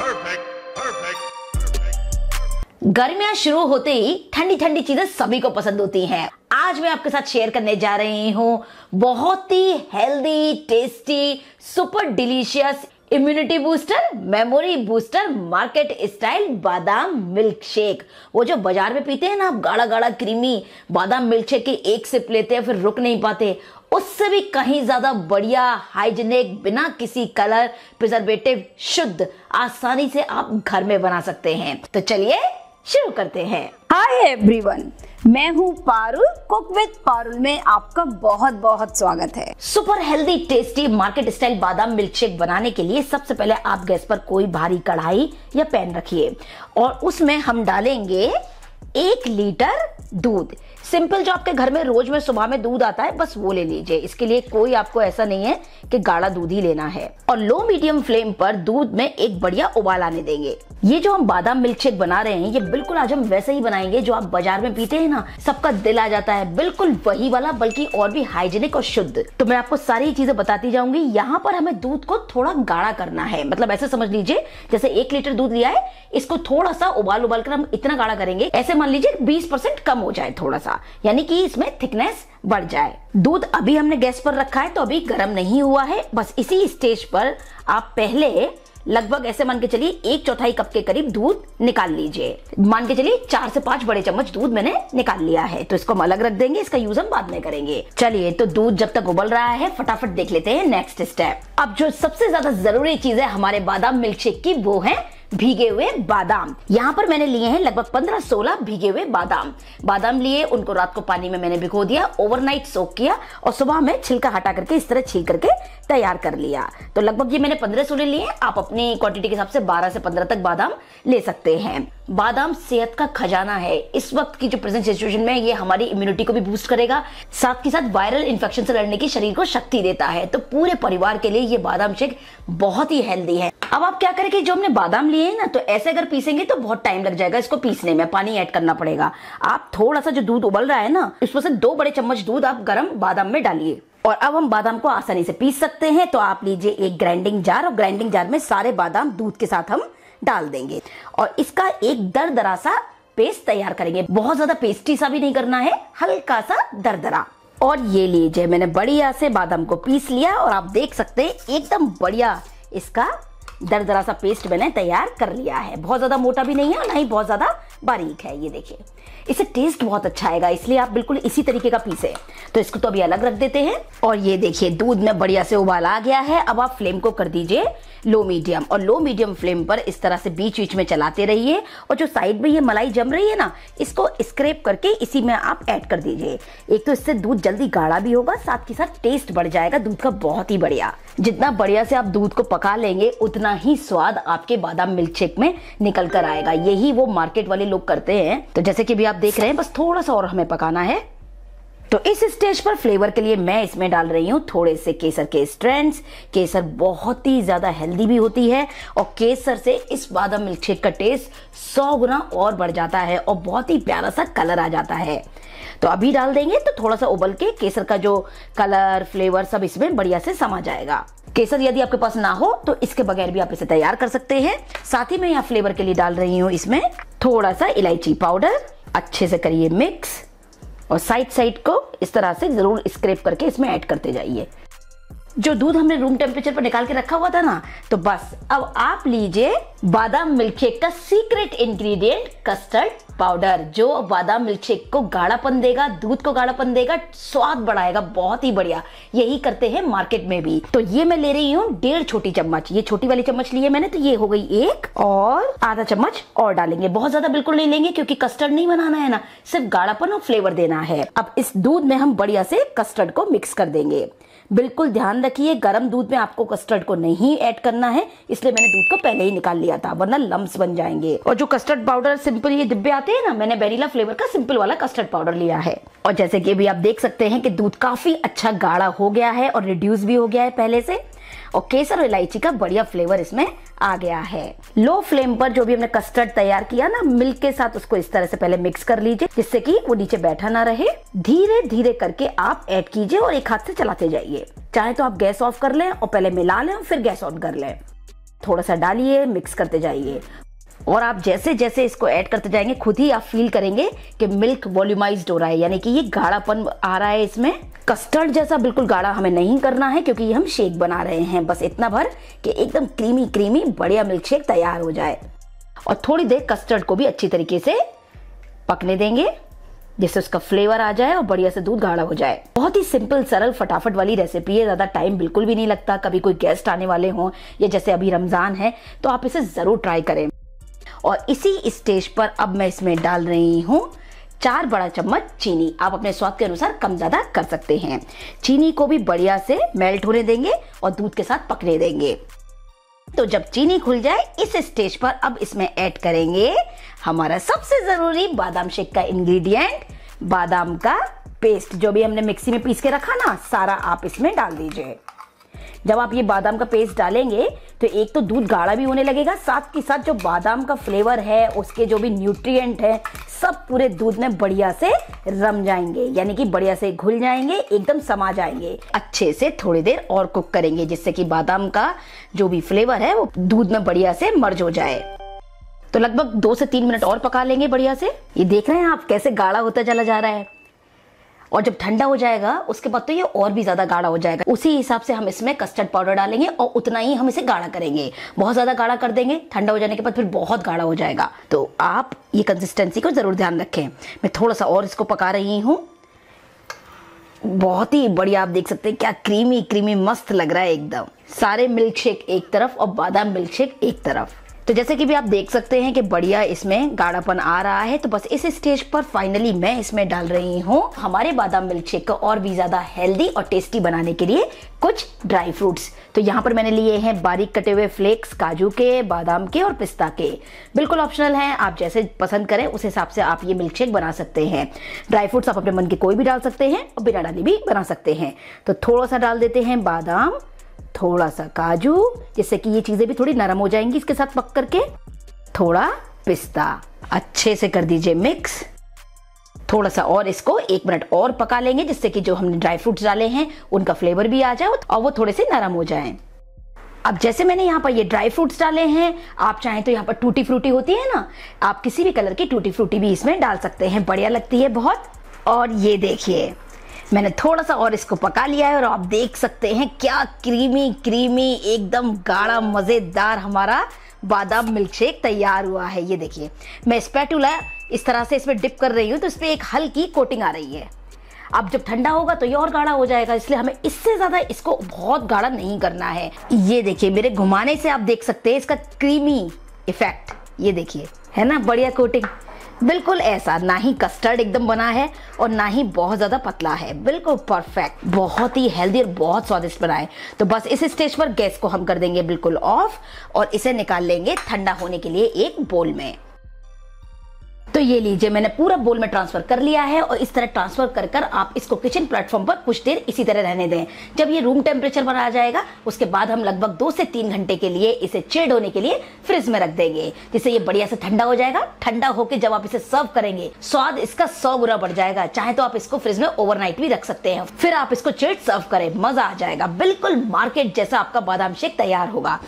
गर्मिया गर्मियां शुरू होते ही ठंडी ठंडी चीजें सभी को पसंद होती हैं। आज मैं आपके साथ शेयर करने जा रही हूँ बहुत ही healthy tasty super delicious immunity booster memory booster market style badam milk shake वो जो बाजार में पीते हैं ना आप गाढ़ा गाढ़ा क्रीमी बादाम मिल्क शेक के एक सिप लेते हैं फिर रुक नहीं पाते उससे भी कहीं ज्यादा बढ़िया हाइजेनिक बिना किसी कलर प्रिजर्वेटिव शुद्ध आसानी से आप घर में बना सकते हैं तो चलिए शुरू करते हैं हाय एवरीवन मैं हूँ पारुल कुक विद पारुल में आपका बहुत बहुत स्वागत है super healthy tasty market style badam milk shake बनाने के लिए सबसे पहले आप गैस पर कोई भारी कढ़ाई या पैन रखिए और उसमें हम डालेंगे एक लीटर दूध सिंपल जो आपके घर में रोज में सुबह में दूध आता है बस वो ले लीजिए इसके लिए कोई आपको ऐसा नहीं है कि गाढ़ा दूध ही लेना है और लो मीडियम फ्लेम पर दूध में एक बढ़िया उबाल आने देंगे ये जो हम बादाम मिल्क शेक बना रहे हैं ये बिल्कुल आज हम वैसे ही बनाएंगे जो आप बाजार में पीते हैं ना सबका दिल आ जाता है बिल्कुल वही वाला बल्कि और भी हाइजेनिक और शुद्ध तो मैं आपको सारी चीजें बताती जाऊंगी यहाँ पर हमें दूध को थोड़ा गाढ़ा करना है मतलब ऐसे समझ लीजिए जैसे एक लीटर दूध लिया है इसको थोड़ा सा उबाल उबाल कर हम इतना गाढ़ा करेंगे ऐसे मान लीजिए बीस परसेंट कम हो जाए थोड़ा सा यानी कि इसमें थिकनेस बढ़ जाए दूध अभी हमने गैस पर रखा है तो अभी गर्म नहीं हुआ है बस इसी स्टेज पर आप पहले लगभग ऐसे मान के चलिए एक चौथाई कप के करीब दूध निकाल लीजिए मान के चलिए चार से पांच बड़े चम्मच दूध मैंने निकाल लिया है तो इसको हम अलग रख देंगे इसका यूज हम बाद में करेंगे चलिए तो दूध जब तक उबल रहा है फटाफट देख लेते हैं नेक्स्ट स्टेप अब जो सबसे ज्यादा जरूरी चीज है हमारे बादाम मिल्क शेक की वो है भीगे हुए बादाम यहाँ पर मैंने लिए हैं लगभग 15-16 भीगे हुए बादाम बादाम लिए उनको रात को पानी में मैंने भिगो दिया ओवरनाइट सोक किया और सुबह में छिलका हटा करके इस तरह छील करके तैयार कर लिया तो लगभग ये मैंने पंद्रह सोलह लिए आप अपनी क्वांटिटी के हिसाब से बारह से पंद्रह तक बादाम ले सकते हैं बादाम सेहत का खजाना है इस वक्त की जो प्रेजेंट सिचुएशन में ये हमारी इम्यूनिटी को भी बूस्ट करेगा साथ के साथ वायरल इन्फेक्शन से लड़ने की शरीर को शक्ति देता है तो पूरे परिवार के लिए ये बादाम शेक बहुत ही हेल्दी है अब आप क्या करें कि जो हमने बादाम लिए लिए है ना तो ऐसे अगर पीसेंगे तो बहुत टाइम लग जाएगा इसको पीसने में पानी ऐड करना पड़ेगा आप थोड़ा सा जो दूध उबल रहा है ना उसमें से दो बड़े चम्मच दूध आप गर्म बादाम में डालिए और अब हम बादाम को आसानी से पीस सकते हैं तो आप लीजिए एक ग्राइंडिंग जार और ग्राइंडिंग जार में सारे बादाम दूध के साथ हम डाल देंगे और इसका एक दर दरा सा पेस्ट तैयार करेंगे बहुत ज्यादा पेस्टी सा भी नहीं करना है हल्का सा दर दरा और ये लीजिए मैंने बढ़िया से बादाम को पीस लिया और आप देख सकते हैं एकदम बढ़िया इसका दर दरा सा पेस्ट मैंने तैयार कर लिया है बहुत ज़्यादा मोटा भी नहीं है और ना ही बहुत ज़्यादा बारीक है ये देखिए इससे टेस्ट बहुत अच्छा आएगा इसलिए आप बिल्कुल इसी तरीके का पीसे तो इसको तो अभी अलग रख देते हैं और ये देखिए दूध में बढ़िया से उबाल आ गया है अब आप फ्लेम को कर दीजिए लो मीडियम और लो मीडियम फ्लेम पर इस तरह से बीच बीच में चलाते रहिए और जो साइड में ये मलाई जम रही है ना इसको स्क्रेप करके इसी में आप ऐड कर दीजिए एक तो इससे दूध जल्दी गाढ़ा भी होगा साथ के साथ टेस्ट बढ़ जाएगा दूध का बहुत ही बढ़िया जितना बढ़िया से आप दूध को पका लेंगे उतना ही स्वाद आपके बादाम मिल्क शेक में निकल कर आएगा यही वो मार्केट वाले लोग करते हैं तो जैसे कि भी आप देख रहे हैं बस थोड़ा सा और हमें पकाना है तो इस स्टेज पर फ्लेवर के लिए मैं इसमें डाल रही हूँ थोड़े से केसर के स्ट्रेंड्स केसर बहुत ही ज़्यादा हेल्दी भी होती है और केसर से इस बादाम शेक का टेस्ट सौ गुना और बढ़ जाता है और बहुत ही प्यारा सा कलर आ जाता है तो अभी डाल देंगे तो थोड़ा सा उबल के केसर का जो कलर फ्लेवर सब इसमें बढ़िया से समा जाएगा केसर यदि आपके पास ना हो तो इसके बगैर भी आप इसे तैयार कर सकते हैं साथ ही मैं यहाँ फ्लेवर के लिए डाल रही हूँ इसमें थोड़ा सा इलायची पाउडर अच्छे से करिए मिक्स और साइड साइड को इस तरह से ज़रूर स्क्रेप करके इसमें ऐड करते जाइए जो दूध हमने रूम टेम्परेचर पर निकाल के रखा हुआ था ना तो बस अब आप लीजिए बादाम मिल्कशेक का सीक्रेट इंग्रेडिएंट कस्टर्ड पाउडर जो बादाम मिल्कशेक को गाढ़ापन देगा दूध को गाढ़ापन देगा स्वाद बढ़ाएगा बहुत ही बढ़िया यही करते हैं मार्केट में भी तो ये मैं ले रही हूँ डेढ़ छोटी चम्मच ये छोटी वाली चम्मच ली है मैंने तो ये हो गई एक और आधा चम्मच और डालेंगे बहुत ज्यादा बिल्कुल नहीं लेंगे क्योंकि कस्टर्ड नहीं बनाना है ना सिर्फ गाढ़ापन और फ्लेवर देना है अब इस दूध में हम बढ़िया से कस्टर्ड को मिक्स कर देंगे बिल्कुल ध्यान रखिए गर्म दूध में आपको कस्टर्ड को नहीं ऐड करना है इसलिए मैंने दूध को पहले ही निकाल लिया लिया था वरना लम्स बन जाएंगे और जो कस्टर्ड पाउडर सिंपल ये डिब्बे आते हैं ना मैंने वेनिला फ्लेवर का सिंपल वाला कस्टर्ड पाउडर लिया है और जैसे कि अभी आप देख सकते हैं कि दूध काफी अच्छा गाढ़ा हो गया है और रिड्यूस भी हो गया है पहले से और केसर इलायची का बढ़िया फ्लेवर इसमें आ गया है लो फ्लेम पर जो भी हमने कस्टर्ड तैयार किया ना मिल्क के साथ उसको इस तरह से पहले मिक्स कर लीजिए जिससे कि वो नीचे बैठा ना रहे धीरे धीरे करके आप ऐड कीजिए और एक हाथ से चलाते जाइए चाहे तो आप गैस ऑफ कर लें और पहले मिला लें और फिर गैस ऑन कर लें थोड़ा सा डालिए मिक्स करते जाइए और आप जैसे जैसे इसको ऐड करते जाएंगे खुद ही आप फील करेंगे कि मिल्क वॉल्यूमाइज हो रहा है यानी कि ये गाढ़ापन आ रहा है इसमें कस्टर्ड जैसा बिल्कुल गाढ़ा हमें नहीं करना है क्योंकि हम शेक बना रहे हैं बस इतना भर कि एकदम क्रीमी क्रीमी बढ़िया मिल्क शेक तैयार हो जाए और थोड़ी देर कस्टर्ड को भी अच्छी तरीके से पकने देंगे जिससे उसका फ्लेवर आ जाए और बढ़िया से दूध गाढ़ा हो जाए बहुत ही सिंपल सरल फटाफट वाली रेसिपी है ज़्यादा टाइम बिल्कुल भी नहीं लगता कभी कोई गेस्ट आने वाले हों या जैसे अभी रमज़ान है तो आप इसे ज़रूर ट्राई करें और इसी स्टेज पर अब मैं इसमें डाल रही हूँ चार बड़ा चम्मच चीनी आप अपने स्वाद के अनुसार कम ज़्यादा कर सकते हैं चीनी को भी बढ़िया से मेल्ट होने देंगे और दूध के साथ पकने देंगे तो जब चीनी खुल जाए इस स्टेज पर अब इसमें ऐड करेंगे हमारा सबसे ज़रूरी बादाम शेक का इंग्रेडिएंट बादाम का पेस्ट जो भी हमने मिक्सी में पीस के रखा ना सारा आप इसमें डाल दीजिए जब आप ये बादाम का पेस्ट डालेंगे तो एक तो दूध गाढ़ा भी होने लगेगा साथ के साथ जो बादाम का फ्लेवर है उसके जो भी न्यूट्रिएंट है सब पूरे दूध में बढ़िया से रम जाएंगे यानी कि बढ़िया से घुल जाएंगे एकदम समा जाएंगे अच्छे से थोड़ी देर और कुक करेंगे जिससे कि बादाम का जो भी फ्लेवर है वो दूध में बढ़िया से मर्ज हो जाए तो लगभग दो से तीन मिनट और पका लेंगे बढ़िया से ये देख रहे हैं आप कैसे गाढ़ा होता चला जा रहा है और जब ठंडा हो जाएगा उसके बाद तो ये और भी ज्यादा गाढ़ा हो जाएगा उसी हिसाब से हम इसमें कस्टर्ड पाउडर डालेंगे और उतना ही हम इसे गाढ़ा करेंगे बहुत ज्यादा गाढ़ा कर देंगे ठंडा हो जाने के बाद फिर बहुत गाढ़ा हो जाएगा तो आप ये कंसिस्टेंसी को जरूर ध्यान रखें मैं थोड़ा सा और इसको पका रही हूँ बहुत ही बढ़िया आप देख सकते हैं क्या क्रीमी क्रीमी मस्त लग रहा है एकदम सारे मिल्क शेक एक तरफ और बादाम मिल्क शेक एक तरफ तो जैसे कि भी आप देख सकते हैं कि बढ़िया इसमें गाढ़ापन आ रहा है तो बस इस स्टेज पर फाइनली मैं इसमें डाल रही हूँ हमारे बादाम मिल्क शेक को और भी ज्यादा हेल्दी और टेस्टी बनाने के लिए कुछ ड्राई फ्रूट्स तो यहाँ पर मैंने लिए हैं बारीक कटे हुए फ्लेक्स काजू के बादाम के और पिस्ता के बिल्कुल ऑप्शनल हैं आप जैसे पसंद करें उस हिसाब से आप ये मिल्क शेक बना सकते हैं ड्राई फ्रूट्स आप अपने मन के कोई भी डाल सकते हैं और बिना डाले भी बना सकते हैं तो थोड़ा सा डाल देते हैं बादाम थोड़ा सा काजू जिससे कि ये चीज़ें भी थोड़ी नरम हो जाएंगी इसके साथ पक करके थोड़ा पिस्ता अच्छे से कर दीजिए मिक्स थोड़ा सा और इसको एक मिनट और पका लेंगे जिससे कि जो हमने ड्राई फ्रूट्स डाले हैं उनका फ्लेवर भी आ जाए और वो थोड़े से नरम हो जाएं। अब जैसे मैंने यहाँ पर ये ड्राई फ्रूट्स डाले हैं आप चाहें तो यहाँ पर टूटी फ्रूटी होती है ना आप किसी भी कलर की टूटी फ्रूटी भी इसमें डाल सकते हैं बढ़िया लगती है बहुत और ये देखिए मैंने थोड़ा सा और इसको पका लिया है और आप देख सकते हैं क्या क्रीमी क्रीमी एकदम गाढ़ा मज़ेदार हमारा बादाम मिल्क शेक तैयार हुआ है ये देखिए मैं स्पैटूला इस तरह से इसमें डिप कर रही हूँ तो इस पर एक हल्की कोटिंग आ रही है अब जब ठंडा होगा तो ये और गाढ़ा हो जाएगा इसलिए हमें इससे ज़्यादा इसको बहुत गाढ़ा नहीं करना है ये देखिए मेरे घुमाने से आप देख सकते हैं इसका क्रीमी इफेक्ट ये देखिए है ना बढ़िया कोटिंग बिल्कुल ऐसा ना ही कस्टर्ड एकदम बना है और ना ही बहुत ज़्यादा पतला है बिल्कुल परफेक्ट बहुत ही हेल्दी और बहुत स्वादिष्ट बना है तो बस इस स्टेज पर गैस को हम कर देंगे बिल्कुल ऑफ और इसे निकाल लेंगे ठंडा होने के लिए एक बोल में तो ये लीजिए मैंने पूरा बोल में ट्रांसफर कर लिया है और इस तरह ट्रांसफर कर कर आप इसको किचन प्लेटफॉर्म पर कुछ देर इसी तरह रहने दें जब ये रूम टेम्परेचर पर आ जाएगा उसके बाद हम लगभग दो से तीन घंटे के लिए इसे चेड़ होने के लिए फ्रिज में रख देंगे जिससे ये बढ़िया से ठंडा हो जाएगा ठंडा होकर जब आप इसे सर्व करेंगे स्वाद इसका सौ गुना बढ़ जाएगा चाहे तो आप इसको फ्रिज में ओवरनाइट भी रख सकते हैं फिर आप इसको चेड़ सर्व करें मजा आ जाएगा बिल्कुल मार्केट जैसा आपका बादाम शेक तैयार होगा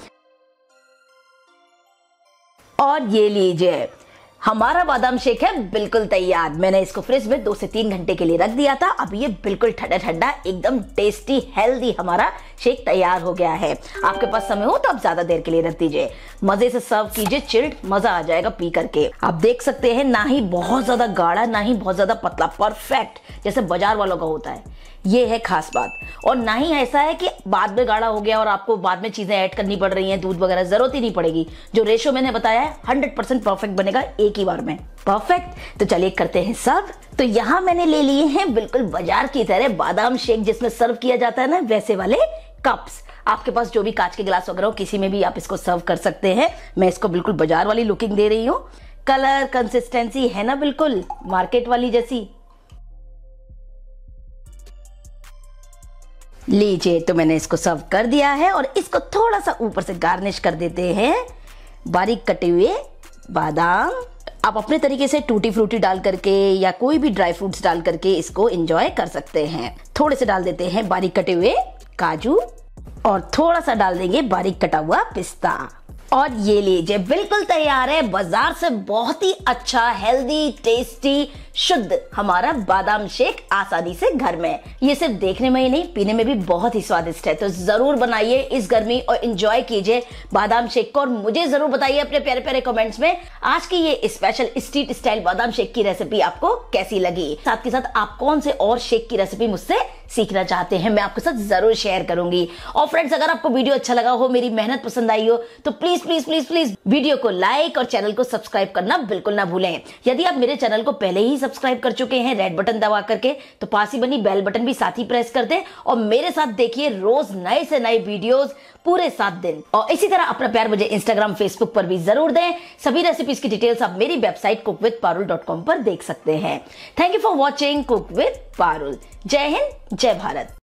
और ये लीजिए हमारा बादाम शेक है बिल्कुल तैयार मैंने इसको फ्रिज में दो से तीन घंटे के लिए रख दिया था अब ये बिल्कुल ठंडा ठंडा एकदम टेस्टी हेल्दी हमारा शेक तैयार हो गया है आपके पास समय हो तो आप ज्यादा देर के लिए रख दीजिए मजे से सर्व कीजिए चिल्ड मजा आ जाएगा पी करके आप देख सकते हैं ना ही बहुत ज्यादा गाढ़ा ना ही बहुत ज्यादा पतला परफेक्ट जैसे बाजार वालों का होता है ये है खास बात और ना ही ऐसा है कि बाद में गाढ़ा हो गया और आपको बाद में चीज़ें ऐड करनी पड़ रही हैं दूध वगैरह ज़रूरत ही नहीं पड़ेगी जो रेशो मैंने बताया है हंड्रेड परसेंट परफेक्ट बनेगा एक ही बार में परफेक्ट तो चलिए करते हैं सर्व तो यहाँ मैंने ले लिए हैं बिल्कुल बाजार की तरह बादाम शेक जिसमें सर्व किया जाता है ना वैसे वाले कप्स आपके पास जो भी कांच के गिलास वगैरह हो किसी में भी आप इसको सर्व कर सकते हैं मैं इसको बिल्कुल बाजार वाली लुकिंग दे रही हूँ कलर कंसिस्टेंसी है ना बिल्कुल मार्केट वाली जैसी लीजिए तो मैंने इसको सर्व कर दिया है और इसको थोड़ा सा ऊपर से गार्निश कर देते हैं बारीक कटे हुए बादाम आप अपने तरीके से टूटी फ्रूटी डाल करके या कोई भी ड्राई फ्रूट्स डाल करके इसको एंजॉय कर सकते हैं थोड़े से डाल देते हैं बारीक कटे हुए काजू और थोड़ा सा डाल देंगे बारीक कटा हुआ पिस्ता और ये लीजिए बिल्कुल तैयार है बाजार से बहुत ही अच्छा हेल्दी टेस्टी शुद्ध हमारा बादाम शेक आसानी से घर में ये सिर्फ देखने में ही नहीं पीने में भी बहुत ही स्वादिष्ट है तो जरूर बनाइए इस गर्मी और इंजॉय कीजिए बादाम शेक को और मुझे जरूर बताइए अपने प्यारे प्यारे कमेंट्स में आज की ये special street style badam shake की रेसिपी आपको कैसी लगी साथ के साथ आप कौन से और शेक की रेसिपी मुझसे सीखना चाहते हैं मैं आपके साथ ज़रूर शेयर करूंगी और फ्रेंड्स अगर आपको वीडियो अच्छा लगा हो मेरी मेहनत पसंद आई हो तो please please please please video को लाइक और चैनल को सब्सक्राइब करना बिल्कुल ना भूलें यदि आप मेरे चैनल को पहले ही सब्सक्राइब कर चुके हैं रेड बटन दबा करके तो पास ही बनी बेल बटन भी साथ ही प्रेस कर दे और मेरे साथ देखिए रोज़ नए से नए वीडियोज़ पूरे सात दिन और इसी तरह अपना प्यार मुझे इंस्टाग्राम फेसबुक पर भी जरूर दें सभी रेसिपीज की डिटेल्स आप मेरी website cook with Parul dot com पर देख सकते हैं thank you for watching cook with Parul जय हिंद जय भारत